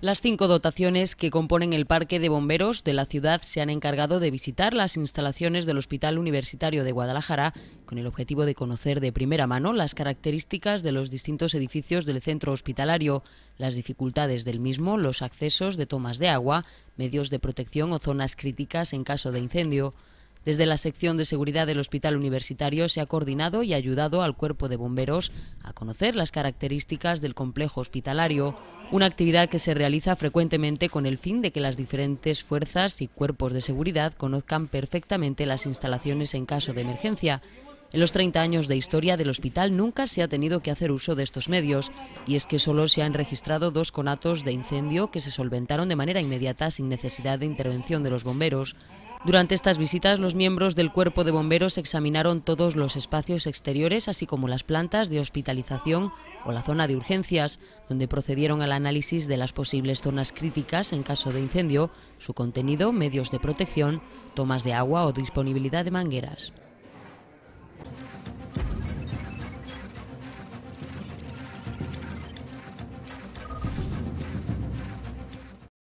Las cinco dotaciones que componen el Parque de Bomberos de la ciudad se han encargado de visitar las instalaciones del Hospital Universitario de Guadalajara con el objetivo de conocer de primera mano las características de los distintos edificios del centro hospitalario, las dificultades del mismo, los accesos de tomas de agua, medios de protección o zonas críticas en caso de incendio. Desde la sección de seguridad del Hospital Universitario se ha coordinado y ayudado al Cuerpo de Bomberos a conocer las características del complejo hospitalario, una actividad que se realiza frecuentemente con el fin de que las diferentes fuerzas y cuerpos de seguridad conozcan perfectamente las instalaciones en caso de emergencia. En los 30 años de historia del hospital nunca se ha tenido que hacer uso de estos medios, y es que solo se han registrado dos conatos de incendio que se solventaron de manera inmediata sin necesidad de intervención de los bomberos. Durante estas visitas, los miembros del cuerpo de bomberos examinaron todos los espacios exteriores, así como las plantas de hospitalización o la zona de urgencias, donde procedieron al análisis de las posibles zonas críticas en caso de incendio, su contenido, medios de protección, tomas de agua o disponibilidad de mangueras.